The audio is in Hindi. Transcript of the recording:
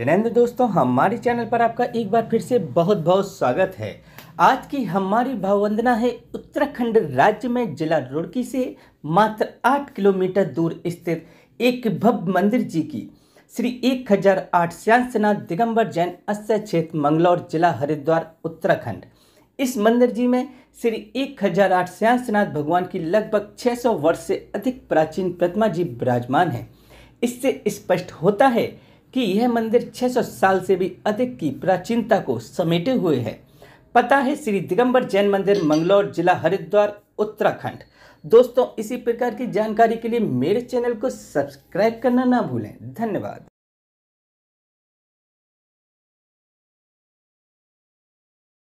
जिनेन्द्र दोस्तों हमारे चैनल पर आपका एक बार फिर से बहुत बहुत स्वागत है आज की हमारी भाववंदना है उत्तराखंड राज्य में जिला रुड़की से मात्र आठ किलोमीटर दूर स्थित एक भव्य मंदिर जी की श्री एक हजार आठ श्यांसनाथ दिगंबर जैन अस्य क्षेत्र मंगलौर जिला हरिद्वार उत्तराखंड इस मंदिर जी में श्री एक हजार आठ श्यांसनाथ भगवान की लगभग सौ वर्ष से अधिक प्राचीन प्रतिमा जी विराजमान है इससे स्पष्ट होता है कि यह मंदिर 600 साल से भी अधिक की प्राचीनता को समेटे हुए है पता है श्री दिगंबर जैन मंदिर मंगलौर जिला हरिद्वार उत्तराखंड दोस्तों इसी प्रकार की जानकारी के लिए मेरे चैनल को सब्सक्राइब करना ना भूलें धन्यवाद